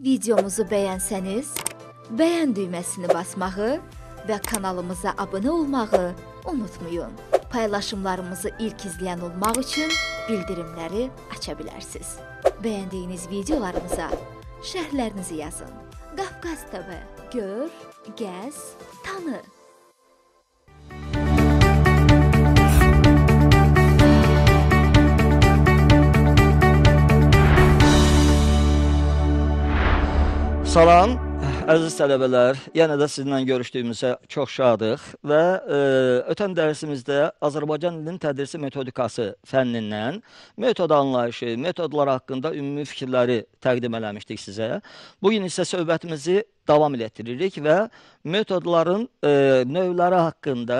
Videomuzu bəyənsəniz, bəyən düyməsini basmağı və kanalımıza abunə olmağı unutmayın. Paylaşımlarımızı ilk izləyən olmaq üçün bildirimləri aça bilərsiniz. Bəyəndiyiniz videolarımıza şərhlərinizi yazın. Qafqaz TV Gör, gəz, tanı. Salam, ah, əziz tələbələr. Yenə də sizinlə görüşdüyümüzə çox şadıq və ə, e, ötən dərsimizdə Azərbaycan dilinin tədrisi metodikası fənnindən metod anlayışı, metodlar haqqında ümumi fikirləri təqdim eləmişdik sizə. Bu gün isə söhbətimizi davam etdiririk və metodların ə, e, növləri haqqında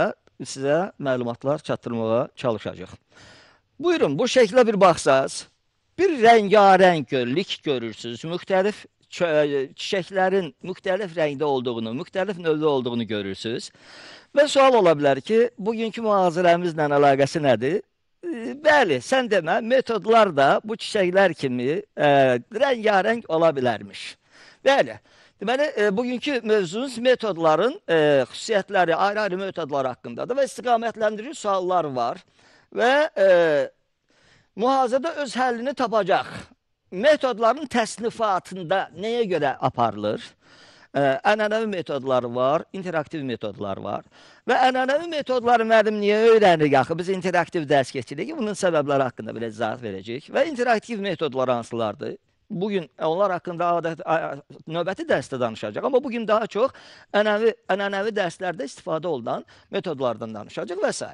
sizə məlumatlar çatdırmağa çalışacağıq. Buyurun, bu şəklə bir baxsaz, bir rəngarəng görlük görürsünüz. Müxtəlif E, çiçəklərin müxtəlif rəngdə olduğunu, müxtəlif növdə olduğunu görürsüz. Və sual ola bilər ki, bugünkü mühazirəmizlə əlaqəsi nədir? E, bəli, sən demə, metodlar da bu çiçəklər kimi ə, e, rəngarəng ola bilərmiş. Bəli. Deməli, e, bugünkü mövzumuz metodların e, xüsusiyyətləri, ayrı-ayrı metodlar haqqındadır və istiqamətləndirir suallar var və e, mühazirədə öz həllini tapacaq metodların təsnifatında nəyə görə aparılır? Ə, ənənəvi metodlar var, interaktiv metodlar var. Və ənənəvi metodları müəllim niyə öyrənir axı? Biz interaktiv dərs keçiririk. Bunun səbəbləri haqqında belə izah verəcəyik. Və interaktiv metodlar hansılardır? bu gün onlar haqqında adət növbəti dərsdə danışacaq, amma bu gün daha çox ənənəvi ənənəvi dərslərdə istifadə olunan metodlardan danışacaq və s.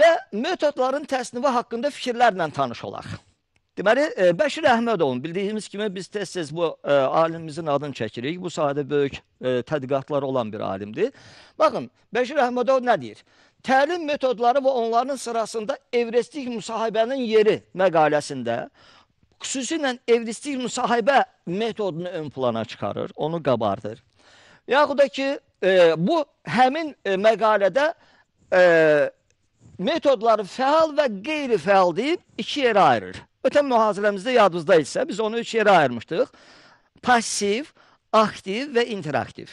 Və metodların təsnifi haqqında fikirlərlə tanış olaq. Deməli, e, Bəşir Əhmədovun bildiyimiz kimi biz tez-tez bu ə, e, alimimizin adını çəkirik. Bu sahədə böyük ə, e, tədqiqatları olan bir alimdir. Baxın, Bəşir Əhmədov nə deyir? Təlim metodları və onların sırasında evristik müsahibənin yeri məqaləsində xüsusilə evristik müsahibə metodunu ön plana çıxarır, onu qabardır. Yaxud da ki, e, bu həmin e, məqalədə e, metodları fəal və qeyri-fəal deyib iki yerə ayırır. Ötən mühazirəmizdə yadınızda isə biz onu üç yerə ayırmışdıq. Pasiv, aktiv və interaktiv.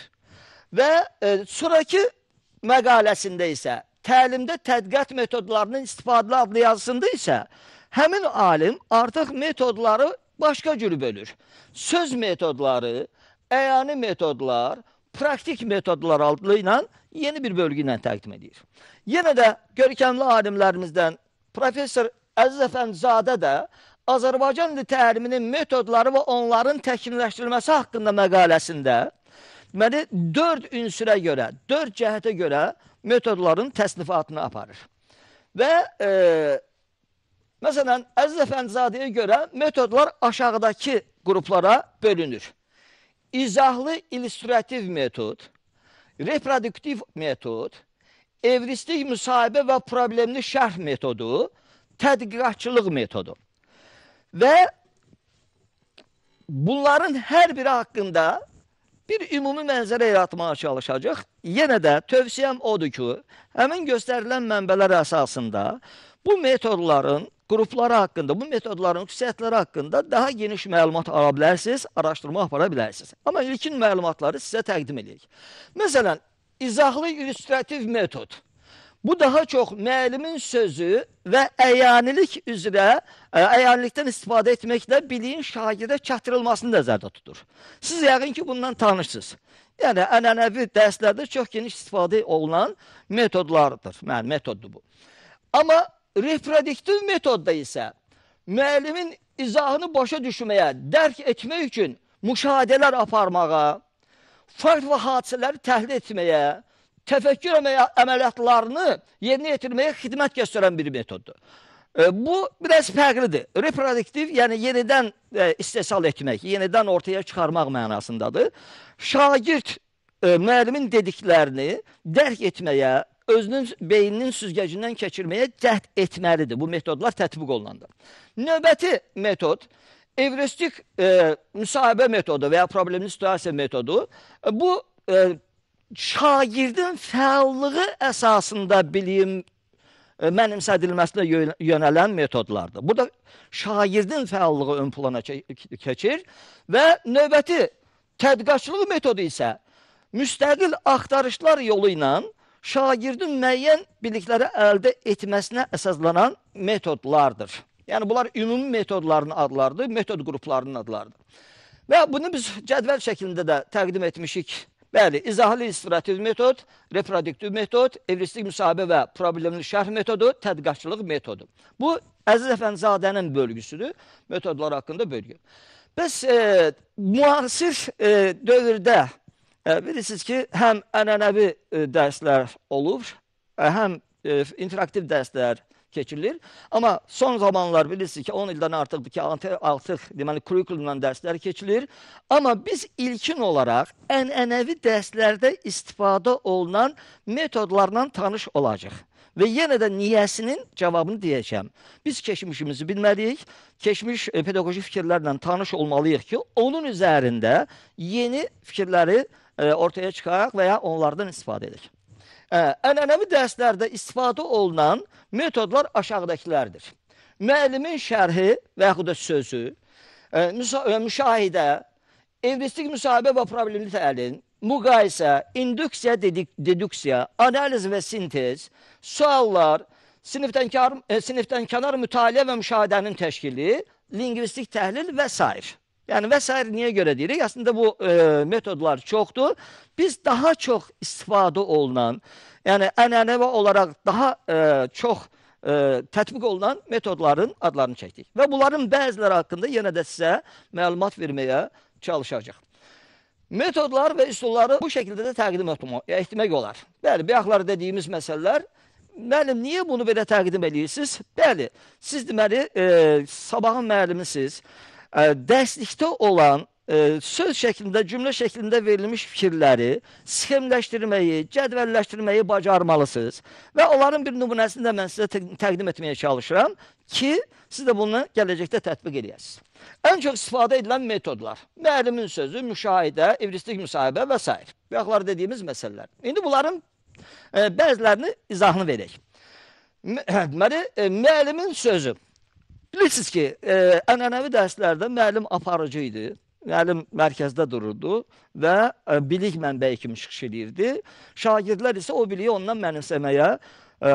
Və e, sonraki məqaləsində isə təlimdə tədqiqat metodlarının istifadə adlı yazısında isə həmin alim artıq metodları başqa cür bölür. Söz metodları, əyani metodlar, praktik metodlar adlı ilə yeni bir bölgü ilə təqdim edir. Yenə də görkəmli alimlərimizdən Professor Əziz Əfəndizadə də Azərbaycan dili təliminin metodları və onların təkmilləşdirilməsi haqqında məqaləsində deməli, dörd ünsürə görə, dörd cəhətə görə metodların təsnifatını aparır. Və e, məsələn, Əziz Əfəndizadəyə görə metodlar aşağıdakı qruplara bölünür. İzahlı illüstrativ metod, reproduktiv metod, evristik müsahibə və problemli şərh metodu, tədqiqatçılıq metodu. Və bunların hər biri haqqında bir ümumi mənzərə yaratmağa çalışacaq. Yenə də tövsiyəm odur ki, həmin göstərilən mənbələr əsasında bu metodların qrupları haqqında, bu metodların xüsusiyyətləri haqqında daha geniş məlumat ala bilərsiniz, araşdırma apara bilərsiniz. Amma ilkin məlumatları sizə təqdim edirik. Məsələn, izahlı illüstrativ metod. Bu daha çox müəllimin sözü və əyanilik üzrə, əyanilikdən e, istifadə etməklə biliyin şagirdə çatdırılmasını nəzərdə tutur. Siz yəqin ki, bundan tanışsınız. Yəni, ənənəvi dərslərdə çox geniş istifadə olunan metodlardır. Mən, metoddur bu. Amma reproduktiv metodda isə müəllimin izahını başa düşməyə, dərk etmək üçün müşahidələr aparmağa, fərq və hadisələri təhlil etməyə, təfəkkür əməliyyatlarını yerinə yetirməyə xidmət göstərən bir metoddur. E, bu, biraz fərqlidir. Reproduktiv, yəni yenidən e, istehsal etmək, yenidən ortaya çıxarmaq mənasındadır. Şagird e, müəllimin dediklərini dərk etməyə, özünün beyninin süzgəcindən keçirməyə cəhd etməlidir. Bu metodlar tətbiq olunanda. Növbəti metod, evristik e, müsahibə metodu və ya problemli situasiya metodu. Bu, e, şagirdin fəallığı əsasında bilim e, mənimsədilməsinə yönələn metodlardır. Burada şagirdin fəallığı ön plana keçir və növbəti tədqiqatçılıq metodu isə müstəqil axtarışlar yolu ilə şagirdin müəyyən bilikləri əldə etməsinə əsaslanan metodlardır. Yəni, bunlar ümumi metodların adlarıdır, metod qruplarının adlarıdır. Və bunu biz cədvəl şəklində də təqdim etmişik Bəli, izahlı illüstrativ metod, reproduktiv metod, evristik müsahibə və problemli şərh metodu, tədqiqatçılıq metodu. Bu, Əziz Əfəndizadənin bölgüsüdür, metodlar haqqında bölgü. Bəs e, müasir e, dövrdə e, bilirsiniz ki, həm ənənəvi e, dərslər olur, e, həm e, interaktiv dərslər, keçirilir. Amma son zamanlar bilirsiniz ki, 10 ildən artıqdır ki, artıq deməli kurikulumdan dərslər keçirilir. Amma biz ilkin olaraq ənənəvi dərslərdə istifadə olunan metodlarla tanış olacağıq. Və yenə də niyəsinin cavabını deyəcəm. Biz keçmişimizi bilməliyik, keçmiş e, pedaqoji fikirlərlə tanış olmalıyıq ki, onun üzərində yeni fikirləri e, ortaya çıxaraq və ya onlardan istifadə edək ənənəvi dərslərdə istifadə olunan metodlar aşağıdakilərdir. Müəllimin şərhi və yaxud da sözü, ə, müşahidə, evristik müsahibə və problemli təlim, müqayisə, indüksiya, dedüksiya, analiz və sintez, suallar, sinifdən, kar, sinifdən kənar mütaliə və müşahidənin təşkili, lingvistik təhlil və s. Yəni və s. niyə görə deyirik? Əslində bu e, metodlar çoxdur. Biz daha çox istifadə olunan, yəni ənənəvi olaraq daha e, çox e, tətbiq olunan metodların adlarını çəkdik. Və bunların bəziləri haqqında yenə də sizə məlumat verməyə çalışacaq. Metodlar və üsulları bu şəkildə də təqdim etmək olar. Bəli, bayaqlar dediyimiz məsələlər müəllim, niyə bunu belə təqdim edirsiniz? Bəli, siz deməli, e, sabahın müəllimisiz dərslikdə olan e, söz şəklində, cümlə şəklində verilmiş fikirləri sxemləşdirməyi, cədvəlləşdirməyi bacarmalısınız və onların bir nümunəsini də mən sizə təqdim etməyə çalışıram ki, siz də bunu gələcəkdə tətbiq edəsiniz. Ən çox istifadə edilən metodlar, müəllimin sözü, müşahidə, evristik müsahibə və s. və yaxlar dediyimiz məsələlər. İndi bunların e, bəzilərini izahını verək. Hə, deməli, e, müəllimin sözü. Bilirsiniz ki, e, ənənəvi dərslərdə müəllim aparıcı idi. Müəllim mərkəzdə dururdu və e, bilik mənbəyi kimi çıxış edirdi. Şagirdlər isə o biliyi ondan mənimsəməyə e,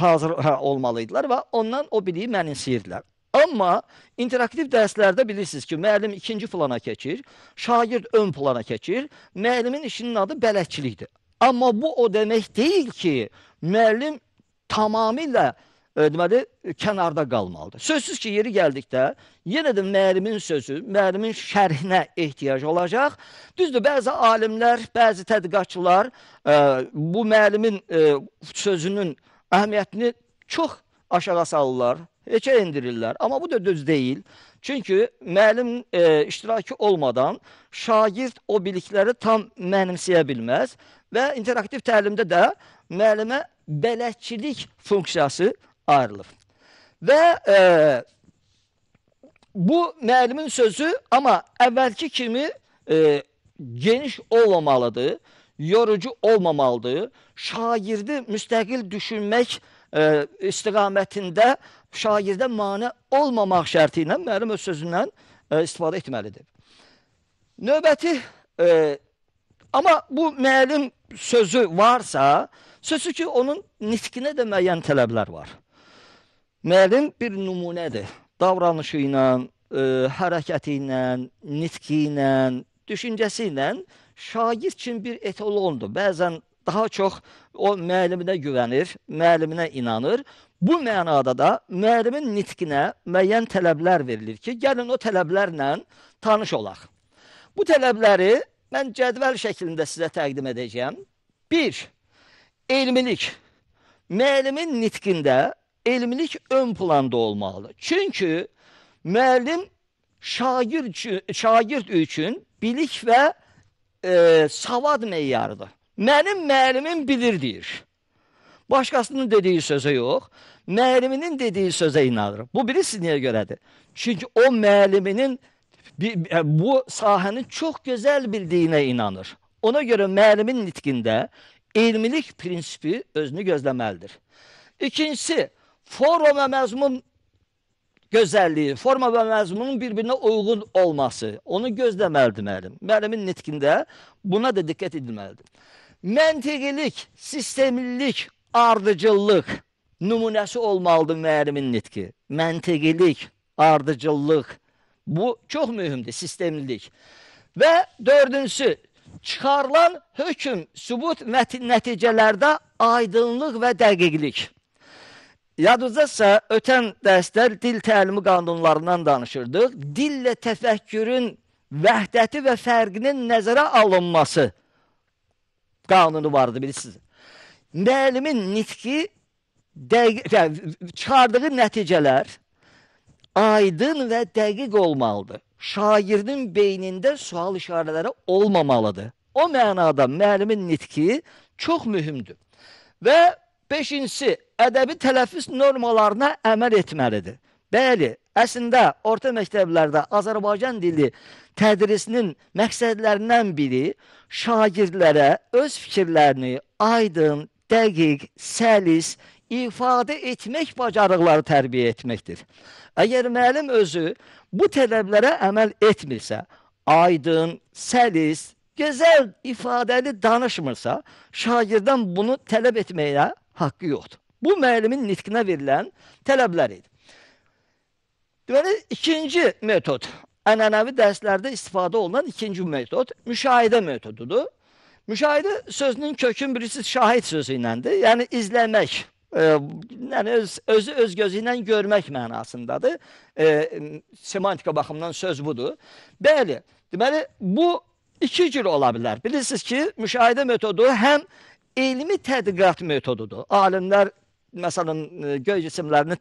hazır hə, olmalıydılar və ondan o biliyi mənimsəyirdilər. Amma interaktiv dərslərdə bilirsiniz ki, müəllim ikinci plana keçir, şagird ön plana keçir. Müəllimin işinin adı bələdçilikdir. Amma bu o demək deyil ki, müəllim tamamilə deməli, kənarda qalmalıdır. Sözsüz ki, yeri gəldikdə, yenə də müəllimin sözü, müəllimin şərhinə ehtiyac olacaq. Düzdür, bəzi alimlər, bəzi tədqiqatçılar e, bu müəllimin e, sözünün əhəmiyyətini çox aşağı salırlar, heçə endirirlər. Amma bu da düz deyil. Çünki müəllim e, iştirakı olmadan şagird o bilikləri tam mənimsəyə bilməz və interaktiv təlimdə də müəllimə bələdçilik funksiyası ayrılır. Və e, bu müəllimin sözü amma əvvəlki kimi e, geniş olmamalıdır, yorucu olmamalıdır. Şagirdi müstəqil düşünmək e, istiqamətində şagirdə mane olmamaq şərti ilə müəllim öz sözündən e, istifadə etməlidir. Növbəti, e, amma bu müəllim sözü varsa, sözü ki, onun nitqinə də müəyyən tələblər var. Müəllim bir nümunədir. Davranışı ilə, ə, e, hərəkəti ilə, nitqi ilə, düşüncəsi ilə şagird kimi bir etalondur. Bəzən daha çox o müəlliminə güvənir, müəlliminə inanır. Bu mənada da müəllimin nitqinə müəyyən tələblər verilir ki, gəlin o tələblərlə tanış olaq. Bu tələbləri mən cədvəl şəklində sizə təqdim edəcəyəm. 1. Elmilik. Müəllimin nitqində elmlik ön planda olmalıdır. Çünki müəllim şagird üçün, şagird üçün bilik və e, savad meyyarıdır. Mənim müəllimim bilir deyir. Başqasının dediyi sözə yox, müəlliminin dediyi sözə inanır. Bu birisi niyə görədir? Çünki o müəlliminin e, bu sahəni çox gözəl bildiyinə inanır. Ona görə müəllimin nitqində elmilik prinsipi özünü gözləməlidir. İkincisi, forma və məzmun gözəlliyi, forma və məzmunun bir-birinə uyğun olması, onu gözləməlidir müəllim. Müəllimin nitqində buna da diqqət edilməlidir. Məntiqilik, sistemlilik, ardıcıllıq nümunəsi olmalıdır müəllimin nitqi. Məntiqilik, ardıcıllıq, bu çox mühümdür, sistemlilik. Və dördüncüsü, çıxarılan hökm, sübut nəticələrdə aydınlıq və dəqiqlik. Yadınızdasa, ötən dərslər dil təlimi qanunlarından danışırdıq. Dillə təfəkkürün vəhdəti və fərqinin nəzərə alınması qanunu vardı, bilirsiniz. Müəllimin nitqi, yəni, çıxardığı nəticələr aydın və dəqiq olmalıdır. Şairinin beynində sual işarələri olmamalıdır. O mənada müəllimin nitqi çox mühümdür. Və Beşincisi, ədəbi tələffüz normalarına əməl etməlidir. Bəli, əslində orta məktəblərdə Azərbaycan dili tədrisinin məqsədlərindən biri şagirdlərə öz fikirlərini aydın, dəqiq, səlis ifadə etmək bacarıqları tərbiyə etməkdir. Əgər müəllim özü bu tələblərə əməl etmirsə, aydın, səlis, gözəl ifadəli danışmırsa, şagirdən bunu tələb etməyə haqqı yoxdur. Bu müəllimin nitqinə verilən tələblər idi. Deməli, ikinci metod, ənənəvi dərslərdə istifadə olunan ikinci metod müşahidə metodudur. Müşahidə sözünün kökün birisi şahid sözü iləndir. Yəni izləmək, e, yəni öz, özü öz gözü ilə görmək mənasındadır. E, semantika baxımından söz budur. Bəli, deməli bu iki cür ola bilər. Bilirsiniz ki, müşahidə metodu həm elmi tədqiqat metodudur. Alimlər məsələn e, göy cisimlərini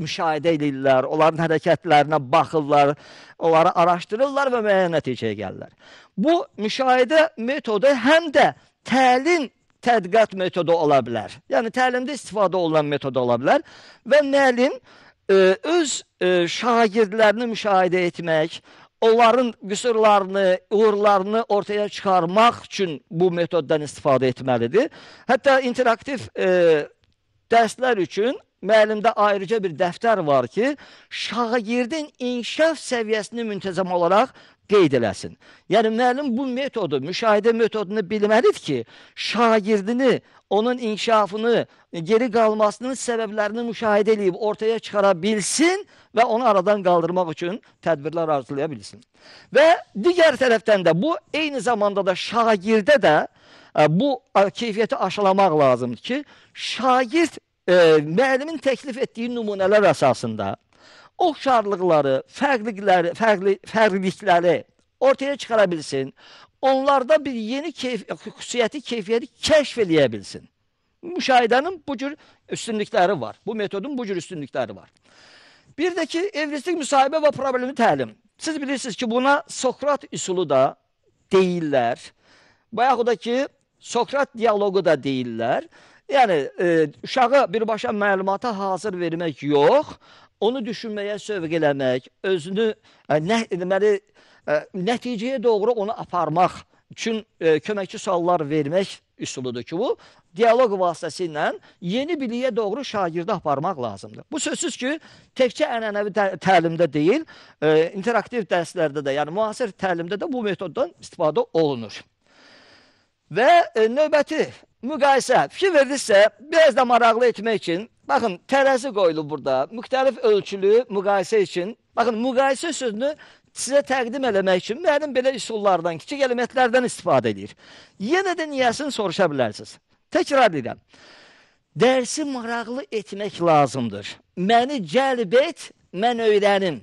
müşahidə edirlər, onların hərəkətlərinə baxırlar, onları araşdırırlar və müəyyən nəticəyə gəlirlər. Bu müşahidə metodu həm də təlim tədqiqat metodu ola bilər. Yəni təlimdə istifadə olunan metod ola bilər və müəllim ə, e, öz ə, e, şagirdlərini müşahidə etmək, onların qüsurlarını, uğurlarını ortaya çıxarmaq üçün bu metoddan istifadə etməlidir. Hətta interaktiv e, dərslər üçün müəllimdə ayrıca bir dəftər var ki, şagirdin inkişaf səviyyəsini müntəzəm olaraq qeyd eləsin. Yəni, müəllim bu metodu, müşahidə metodunu bilməlidir ki, şagirdini, onun inkişafını, geri qalmasının səbəblərini müşahidə edib ortaya çıxara bilsin və onu aradan qaldırmaq üçün tədbirlər arzulaya bilsin. Və digər tərəfdən də bu, eyni zamanda da şagirdə də e, bu e, keyfiyyəti aşılamaq lazımdır ki, şagird e, müəllimin təklif etdiyi nümunələr əsasında oxşarlıqları, fərqlilikləri, fərqli, fərqlilikləri ortaya çıxara bilsin, onlarda bir yeni keyf xüsusiyyəti, keyfiyyəti kəşf eləyə bilsin. Müşahidənin bu cür üstünlükləri var. Bu metodun bu cür üstünlükləri var. Bir də ki, evristik müsahibə və problemi təlim. Siz bilirsiniz ki, buna Sokrat üsulu da deyirlər. Bayaq da ki, Sokrat dialoqu da deyirlər. Yəni, e, uşağı birbaşa məlumata hazır vermək yox, onu düşünməyə sövq eləmək, özünü e, nə, deməli, e, nəticəyə doğru onu aparmaq üçün e, köməkçi suallar vermək üsuludur ki, bu dialoq vasitəsilə yeni biliyə doğru şagirdi aparmaq lazımdır. Bu sözsüz ki, təkcə ənənəvi tə təlimdə deyil, e, interaktiv dərslərdə də, yəni müasir təlimdə də bu metoddan istifadə olunur. Və e, növbəti müqayisə. Fikir verdinizsə, biraz da maraqlı etmək üçün, baxın, tərəzi qoyulub burada. Müxtəlif ölçülü müqayisə üçün. Baxın, müqayisə sözünü sizə təqdim eləmək üçün müəllim belə üsullardan, kiçik elementlərdən istifadə edir. Yenə də niyəsini soruşa bilərsiniz. Təkrar edirəm. Dərsi maraqlı etmək lazımdır. Məni cəlb et, mən öyrənim.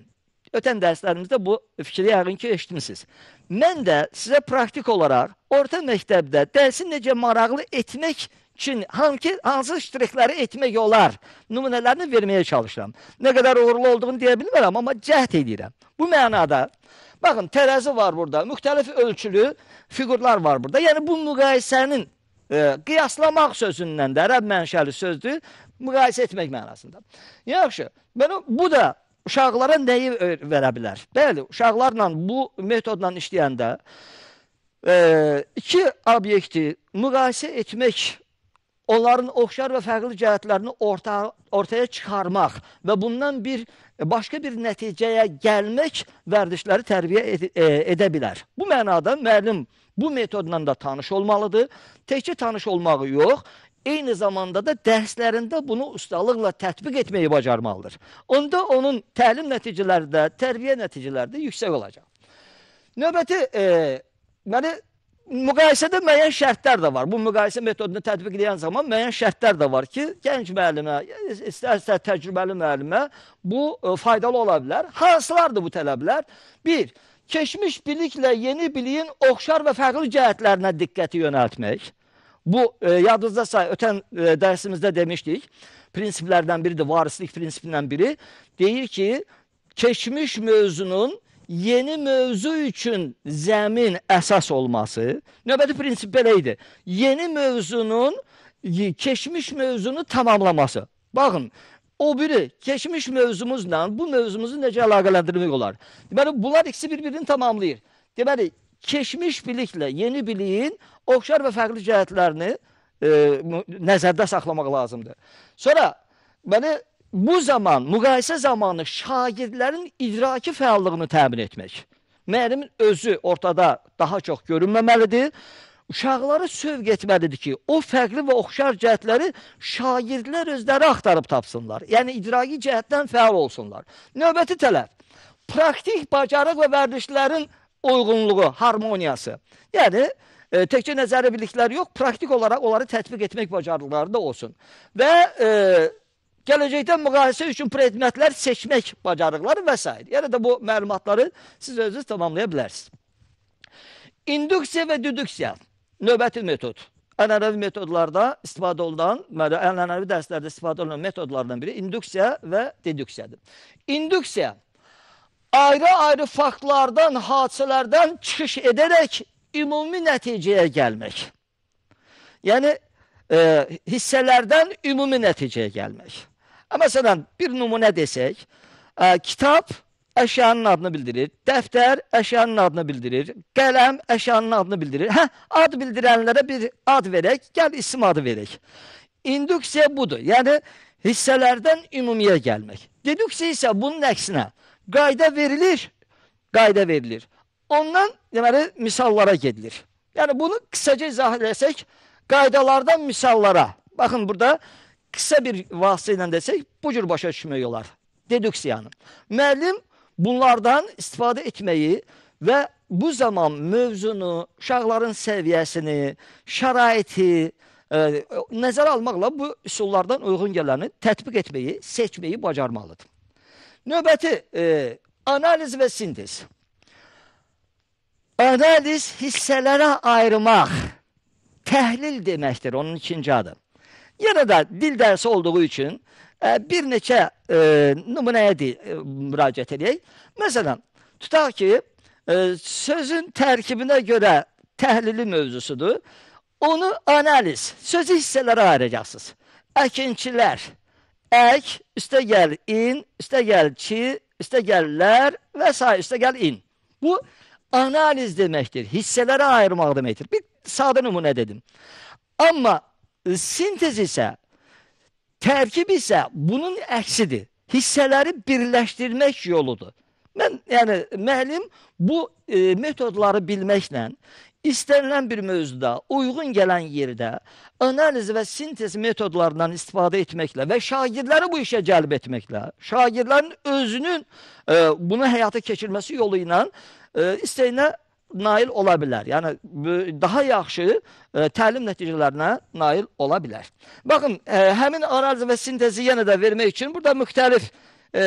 Ötən dərslərimizdə bu fikri yəqin ki, eşitmisiniz. Mən də sizə praktik olaraq orta məktəbdə dərsi necə maraqlı etmək üçün hansı, hansı ştrixləri etmək olar nümunələrini verməyə çalışıram. Nə qədər uğurlu olduğunu deyə bilmərəm, amma cəhd edirəm. Bu mənada, baxın, tərəzi var burada, müxtəlif ölçülü fiqurlar var burada. Yəni, bu müqayisənin e, qiyaslamaq sözündən də ərəb mənşəli sözdür, müqayisə etmək mənasında. Yaxşı, mən, bu da uşaqlara nəyi verə bilər? Bəli, uşaqlarla bu metodla işləyəndə e, iki obyekti müqayisə etmək, onların oxşar və fərqli cəhətlərini orta, ortaya çıxarmaq və bundan bir başqa bir nəticəyə gəlmək vərdişləri tərbiyə ed e, edə bilər. Bu mənada müəllim bu metodla da tanış olmalıdır. Təkcə tanış olmağı yox, eyni zamanda da dərslərində bunu ustalıqla tətbiq etməyi bacarmalıdır. Onda onun təlim nəticələri də, tərbiyə nəticələri də yüksək olacaq. Növbəti, e, məni müqayisədə müəyyən şərtlər də var. Bu müqayisə metodunu tətbiq edən zaman müəyyən şərtlər də var ki, gənc müəllimə, istər-istər təcrübəli müəllimə bu e, faydalı ola bilər. Hansılardır bu tələblər? Bir, keçmiş biliklə yeni biliyin oxşar və fərqli cəhətlərinə diqqəti yönəltmək. Bu e, yadınızda say öten e, dersimizde demiştik. Prensiplerden biri de varislik prensibinden biri. Değil ki geçmiş mevzunun yeni mevzu için zemin esas olması. Növbəti prinsip belə idi. Yeni mevzunun keçmiş mevzunu tamamlaması. Bakın o biri keçmiş mövzumuzla bu mevzumuzu nece əlaqələndirmək olar? Deməli, bunlar ikisi birbirini birini tamamlayır. Deməli, keçmiş biliklə yeni biliyin oxşar və fərqli cəhətlərini e, nəzərdə saxlamaq lazımdır. Sonra belə bu zaman, müqayisə zamanı şagirdlərin idraki fəallığını təmin etmək. Müəllimin özü ortada daha çox görünməməlidir. Uşaqları sövq etməlidir ki, o fərqli və oxşar cəhətləri şagirdlər özləri axtarıb tapsınlar. Yəni, idraki cəhətdən fəal olsunlar. Növbəti tələb, praktik bacarıq və vərdişlərin uyğunluğu, harmoniyası. Yəni, e, təkcə nəzəri bilikləri yox, praktik olaraq onları tətbiq etmək bacarıqları da olsun. Və e, gələcəkdən müqayisə üçün predmetlər seçmək bacarıqları və s. Yəni də bu məlumatları siz özünüz tamamlaya bilərsiniz. İndüksiya və düdüksiya növbəti metod. Ənənəvi metodlarda istifadə olunan, ənənəvi dərslərdə istifadə olunan metodlardan biri indüksiya və dedüksiyadır. İndüksiya ayrı-ayrı faktlardan, hadisələrdən çıxış edərək ümumi nəticəyə gəlmək. Yəni, e, hissələrdən ümumi nəticəyə gəlmək. Ə, e, məsələn, bir nümunə desək, ə, e, kitab əşyanın adını bildirir, dəftər əşyanın adını bildirir, qələm əşyanın adını bildirir. Hə, ad bildirənlərə bir ad verək, gəl isim adı verək. İndüksiya budur, yəni hissələrdən ümumiyə gəlmək. Dedüksiya isə bunun əksinə, qayda verilir, qayda verilir. Ondan deməli misallara gedilir. Yəni bunu qısaca izah eləsək, qaydalardan misallara. Baxın burada qısa bir vasitə ilə desək, bu cür başa düşmək olar. Dedüksiyanı. Müəllim bunlardan istifadə etməyi və bu zaman mövzunu, uşaqların səviyyəsini, şəraiti ə, e, nəzərə almaqla bu üsullardan uyğun gələni tətbiq etməyi, seçməyi bacarmalıdır. Növbəti e, analiz və sintez. Analiz hissələrə ayırmaq, təhlil deməkdir onun ikinci adı. Yenə də dil dərsi olduğu üçün e, bir neçə e, nümunəyə de, e, müraciət edək. Məsələn, tutaq ki, e, sözün tərkibinə görə təhlili mövzusudur. Onu analiz, sözü hissələrə ayıracaqsınız. Əkinçilər, Ək, üstə gəl in, üstə gəl ki, üstə gəllər və s. üstə gəl in. Bu analiz deməkdir. Hissələrə ayırmaq deməkdir. Bir sadə nümunə dedim. Amma sintez isə, tərkib isə bunun əksidir. Hissələri birləşdirmək yoludur. Mən, yəni, müəllim bu e, metodları bilməklə, istənilən bir mövzuda, uyğun gələn yerdə analiz və sintez metodlarından istifadə etməklə və şagirdləri bu işə cəlb etməklə, şagirdlərin özünün e, bunu həyata keçirməsi yolu ilə e, istəyinə nail ola bilər. Yəni, daha yaxşı ə, e, təlim nəticələrinə nail ola bilər. Baxın, ə, e, həmin analiz və sintezi yenə də vermək üçün burada müxtəlif e,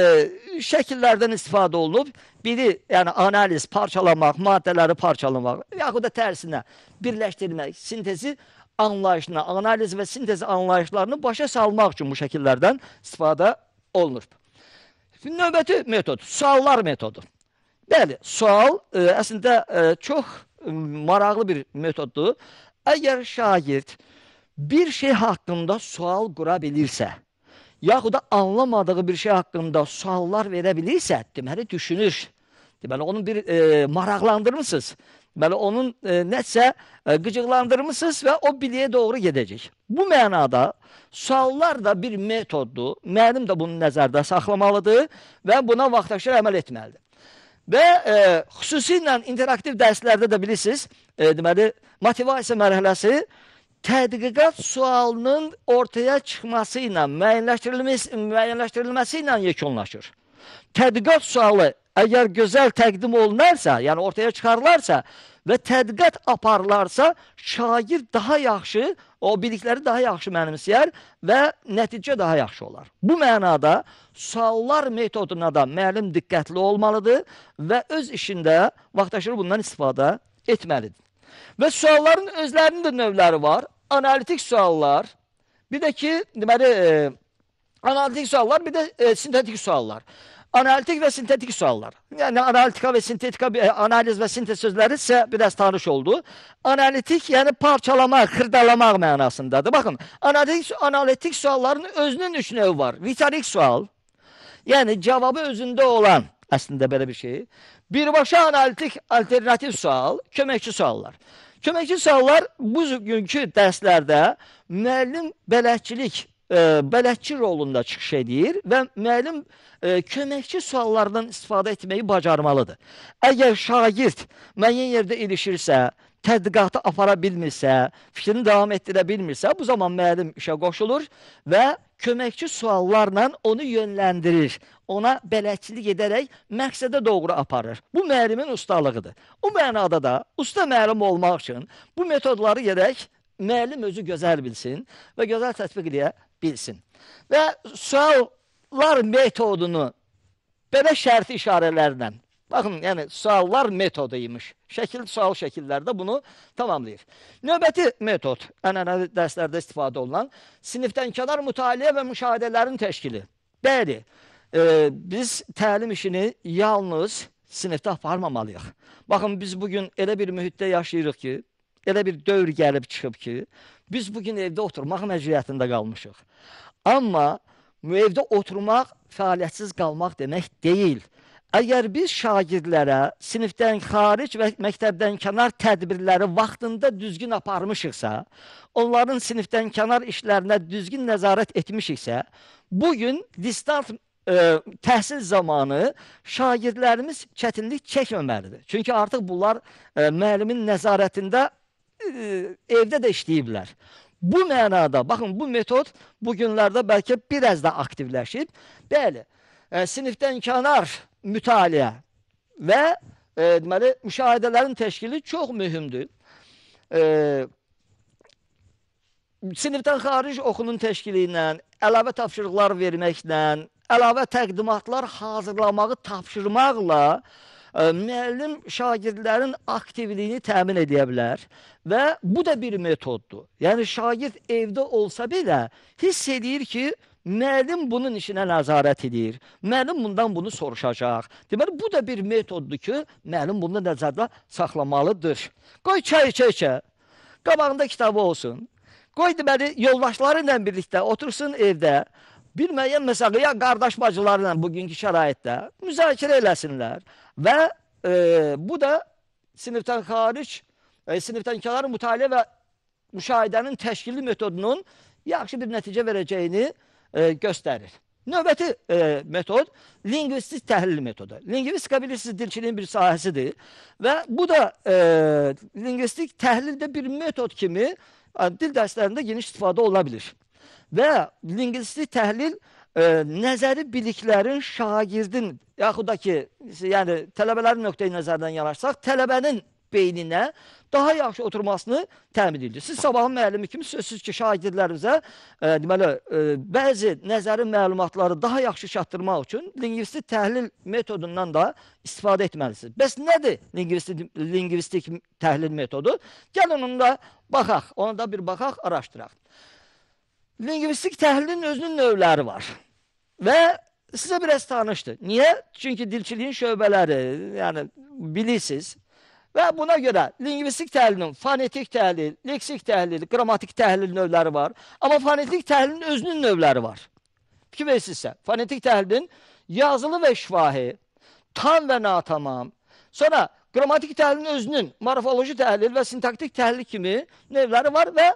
şəkillərdən istifadə olunub. Biri, yəni analiz, parçalamaq, maddələri parçalamaq, yaxud da tərsinə birləşdirmək, sintezi anlayışına, analiz və sintez anlayışlarını başa salmaq üçün bu şəkillərdən istifadə olunur. Növbəti metod, suallar metodu. Bəli, sual e, əslində e, çox e, maraqlı bir metoddur. Əgər şagird bir şey haqqında sual qura bilirsə, yaxud da anlamadığı bir şey haqqında suallar verə bilirsə, deməli düşünür. Deməli onu bir e, maraqlandırmısınız. Deməli onun e, nəsə e, qıcıqlandırmısınız və o biliyə doğru gedəcək. Bu mənada suallar da bir metoddur. Müəllim də bunu nəzərdə saxlamalıdır və buna vaxtaşır əməl etməlidir. Və e, xüsusilə interaktiv dərslərdə də bilirsiniz, e, deməli motivasiya mərhələsi tədqiqat sualının ortaya çıxması ilə, müəyyənləşdirilməsi, müəyyənləşdirilməsi ilə yekunlaşır. Tədqiqat sualı əgər gözəl təqdim olunarsa, yəni ortaya çıxarlarsa və tədqiqat aparlarsa, şair daha yaxşı, o bilikləri daha yaxşı mənimsəyər və nəticə daha yaxşı olar. Bu mənada suallar metoduna da müəllim diqqətli olmalıdır və öz işində vaxtaşırı bundan istifadə etməlidir. Və sualların özlərinin də növləri var analitik suallar, bir də ki, deməli, e, analitik suallar, bir də e, sintetik suallar. Analitik və sintetik suallar. Yəni analitika və sintetika, e, analiz və sintez sözləri sizə biraz tanış oldu. Analitik, yəni parçalamaq, xırdalamaq mənasındadır. Baxın, analitik, analitik sualların özünün üç növü var. Vitalik sual, yəni cavabı özündə olan, əslində belə bir şey. Birbaşa analitik alternativ sual, köməkçi suallar. Köməkçi suallar bugünkü dərslərdə müəllim bələdçilik ə, e, bələdçi rolunda çıxış edir və müəllim ə, e, köməkçi suallardan istifadə etməyi bacarmalıdır. Əgər şagird müəyyən yerdə ilişirsə, tədqiqatı apara bilmirsə, fikrini davam etdirə bilmirsə, bu zaman müəllim işə qoşulur və köməkçi suallarla onu yönləndirir. Ona bələdçilik edərək məqsədə doğru aparır. Bu müəllimin ustalığıdır. O mənada da usta müəllim olmaq üçün bu metodları gerək müəllim özü gözəl bilsin və gözəl tətbiq edə bilsin. Və suallar metodunu belə şərti işarələrlə Baxın, yəni suallar metodu imiş. Şəkil sual şəkillərdə bunu tamamlayır. Növbəti metod, ənənəvi dərslərdə istifadə olunan sinifdən kənar mütaliə və müşahidələrin təşkili. Bəli, e, biz təlim işini yalnız sinifdə aparmamalıyıq. Baxın, biz bugün elə bir mühitdə yaşayırıq ki, elə bir dövr gəlib çıxıb ki, biz bugün evdə oturmaq məcburiyyətində qalmışıq. Amma evdə oturmaq fəaliyyətsiz qalmaq demək deyil. Əgər biz şagirdlərə sinifdən xaric və məktəbdən kənar tədbirləri vaxtında düzgün aparmışıqsa, onların sinifdən kənar işlərinə düzgün nəzarət etmişiksə, bu gün distans ə, e, təhsil zamanı şagirdlərimiz çətinlik çəkməməlidir. Çünki artıq bunlar ə, e, müəllimin nəzarətində ə, e, evdə də işləyiblər. Bu mənada, baxın, bu metod bu günlərdə bəlkə biraz da aktivləşib. Bəli, ə, sinifdən kənar mütaliə və e, deməli, müşahidələrin təşkili çox mühümdür. E, sinifdən xaric oxunun təşkili ilə, əlavə tapşırıqlar verməklə, əlavə təqdimatlar hazırlamağı tapşırmaqla ə, e, müəllim şagirdlərin aktivliyini təmin edə bilər və bu da bir metoddur. Yəni şagird evdə olsa belə hiss edir ki, Müəllim bunun işinə nəzarət edir. Müəllim bundan bunu soruşacaq. Deməli, bu da bir metoddur ki, müəllim bunu nəzərdə saxlamalıdır. Qoy çay içə-içə, qabağında kitabı olsun. Qoy deməli, yoldaşları ilə birlikdə otursun evdə, bir müəyyən məsələ ya qardaş bacıları ilə bugünkü şəraitdə müzakirə eləsinlər və e, bu da sinifdən xaric, e, sinifdən kənar mütaliə və müşahidənin təşkili metodunun yaxşı bir nəticə verəcəyini görəcəkdir e, göstərir. Növbəti e, metod lingvistik təhlil metodu. Lingvistika bilirsiniz dilçiliyin bir sahəsidir və bu da e, lingvistik təhlildə bir metod kimi dil dərslərində geniş istifadə ola bilir. Və lingvistik təhlil e, nəzəri biliklərin şagirdin yaxud da ki, yəni tələbələrin nöqteyi nəzərdən yanarsaq, tələbənin beyninə daha yaxşı oturmasını təmin edir. Siz sabahın müəllimi kimi sözsüz ki, şagirdlərimizə e, deməli, e, bəzi nəzəri məlumatları daha yaxşı çatdırmaq üçün lingvistik təhlil metodundan da istifadə etməlisiniz. Bəs nədir lingvistik, lingvistik təhlil metodu? Gəlin onu da baxaq, ona da bir baxaq, araşdıraq. Lingvistik təhlilin özünün növləri var və sizə biraz tanışdır. Niyə? Çünki dilçiliyin şöbələri, yəni bilirsiniz, Ve buna göre lingvistik təhlilin fonetik təhlil, leksik təhlil, gramatik təhlil növləri var. Ama fonetik təhlilin özünün növləri var. Ki verirsinizsə, fonetik təhlilin yazılı ve şifahi, tam və natamam, sonra gramatik təhlilin özünün morfoloji təhlil ve sintaktik təhlil kimi növləri var ve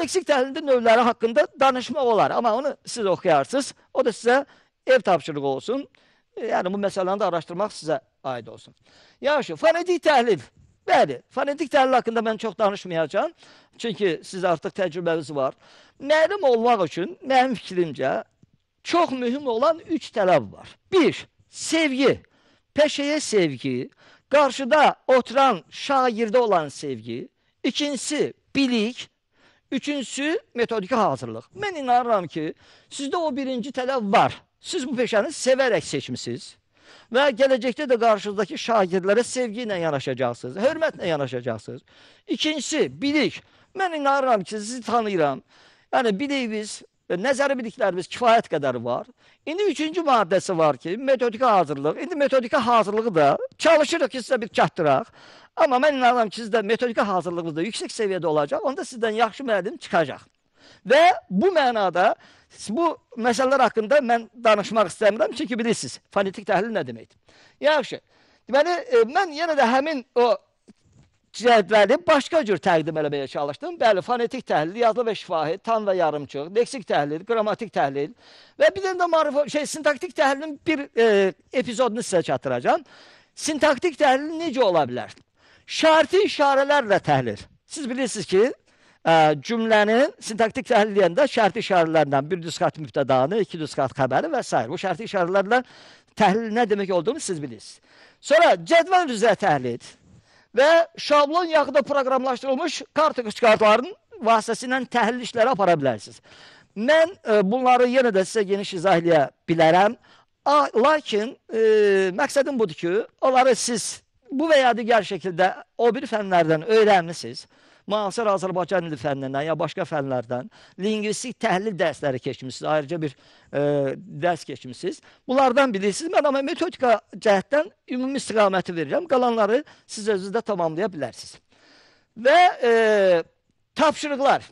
leksik təhlilin növləri hakkında danışma olar. Ama onu siz okuyarsınız. o da size ev tapşırığı olsun. E, yani bu məsələni də araşdırmaq sizə aid olsun. Yaxşı, fonetik təhlil Bəli, fonetik təhlil haqqında mən çox danışmayacağam. Çünki siz artıq təcrübəniz var. Məlum olmaq üçün mənim fikrimcə çox mühüm olan üç tələb var. Bir, sevgi. Peşəyə sevgi, qarşıda oturan şagirdə olan sevgi. İkincisi, bilik. Üçüncüsü, metodiki hazırlıq. Mən inanıram ki, sizdə o birinci tələb var. Siz bu peşəni sevərək seçmisiniz. Və gələcəkdə də qarşınızdakı şagirdlərə sevgi ilə yanaşacaqsınız, hörmətlə yanaşacaqsınız. İkincisi, bilik. Mən inanıram ki, sizi tanıyıram. Yəni, biliyiniz, nəzəri biliklərimiz kifayət qədər var. İndi üçüncü maddəsi var ki, metodika hazırlıq. İndi metodika hazırlığı da çalışırıq ki, sizə bir çatdıraq. Amma mən inanıram ki, sizdə metodika hazırlığınız da yüksək səviyyədə olacaq. Onda sizdən yaxşı müəllim çıxacaq. Və bu mənada bu məsələlər haqqında mən danışmaq istəmirəm, çünki bilirsiniz, fonetik təhlil nə deməkdir. Yaxşı, deməli, e, mən yenə də həmin o cədvəli başqa cür təqdim eləməyə çalışdım. Bəli, fonetik təhlil, yazılı və şifahi, tam və yarımçıq, leksik təhlil, qrammatik təhlil və bir dənə də marifo, şey, sintaktik təhlilin bir e, epizodunu sizə çatdıracağam. Sintaktik təhlil necə ola bilər? Şərti işarələrlə təhlil. Siz bilirsiniz ki, ə, cümlənin sintaktik təhliliyində şərti işarələrlə bir düzqat mübtədanı, iki düzqat xəbəri və s. Bu şərti işarələrlə təhlil nə demək olduğunu siz bilirsiniz. Sonra cədvəl üzrə təhlil və şablon yaxında proqramlaşdırılmış kart çıxartlarının vasitəsilə təhlil işləri apara bilərsiniz. Mən ə, e, bunları yenə də sizə geniş izah eləyə bilərəm. A, lakin ə, e, məqsədim budur ki, onları siz bu və ya digər şəkildə o bir fənlərdən öyrənmisiniz müasir Azərbaycan dili fənnindən ya başqa fənlərdən lingvistik təhlil dərsləri keçmişsiniz, ayrıca bir e, dərs keçmişsiniz. Bunlardan bilirsiniz. Mən amma metodika cəhətdən ümumi istiqaməti verirəm. Qalanları siz özünüzdə tamamlaya bilərsiniz. Və e, tapşırıqlar.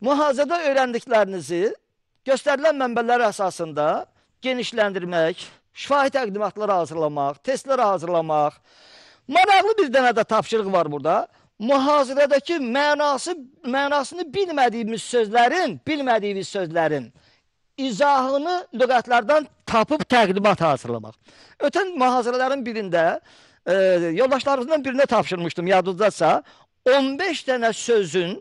Mühazədə öyrəndiklərinizi göstərilən mənbələr əsasında genişləndirmək, şifahi təqdimatları hazırlamaq, testlər hazırlamaq. Maraqlı bir dənə də tapşırıq var burada mühazirədəki mənası, mənasını bilmədiyimiz sözlərin, bilmədiyimiz sözlərin izahını lügətlərdən tapıb təqdimat hazırlamaq. Ötən mühazirələrin birində, e, yoldaşlarımızdan birində tapşırmışdım yadınızdasa, 15 dənə sözün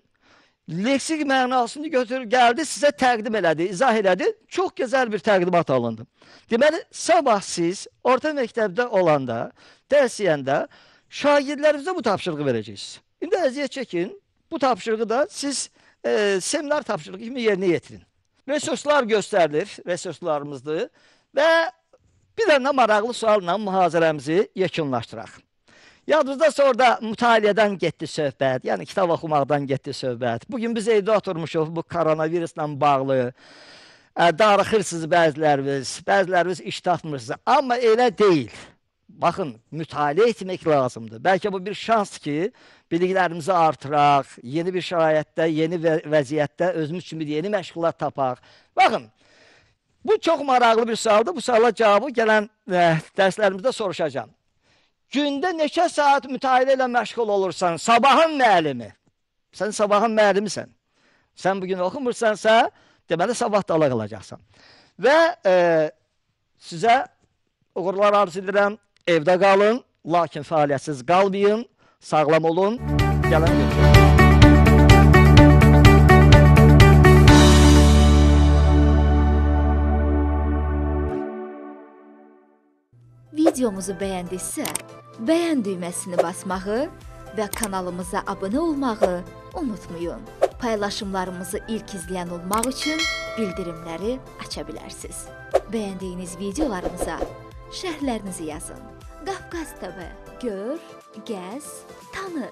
leksik mənasını götürür, gəldi, sizə təqdim elədi, izah elədi. Çox gözəl bir təqdimat alındı. Deməli, sabah siz orta məktəbdə olanda, dərsiyəndə şagirdlərinizə bu tapşırığı verəcəksiniz. İndi əziyyət çəkin. Bu tapşırığı da siz e, seminar tapşırığı kimi yerinə yetirin. Resurslar göstərilir, resurslarımızdır və bir dənə maraqlı sualla mühazirəmizi yekunlaşdıraq. Yadınızdasa orada mütaliədən getdi söhbət, yəni kitab oxumaqdan getdi söhbət. Bugün biz evdə oturmuşuq bu koronavirusla bağlı. Ə, e, darıxırsınız bəziləriniz, bəziləriniz iş tapmırsınız. Amma elə deyil. Baxın, mütaliə etmək lazımdır. Bəlkə bu bir şans ki, biliklərimizi artıraq, yeni bir şəraitdə, yeni və vəziyyətdə özümüz üçün bir yeni məşğulat tapaq. Baxın, bu çox maraqlı bir sualdır. Bu suala cavabı gələn ə, e, dərslərimizdə soruşacağam. Gündə neçə saat mütaliə ilə məşğul olursan, sabahın müəllimi. Sən sabahın müəllimisən. Sən bugün oxumursansa, deməli sabah dala qalacaqsan. Və e, sizə uğurlar arz edirəm. Evdə qalın, lakin fəaliyyətsiz qalmayın, sağlam olun. Gələn görüşürüz. Videomuzu bəyəndisə, bəyən düyməsini basmağı və kanalımıza abunə olmağı unutmayın. Paylaşımlarımızı ilk izləyən olmaq üçün bildirimləri aça bilərsiniz. Bəyəndiyiniz videolarımıza şərhlərinizi yazın. Kafkas Tabi Gör, gez, tanı.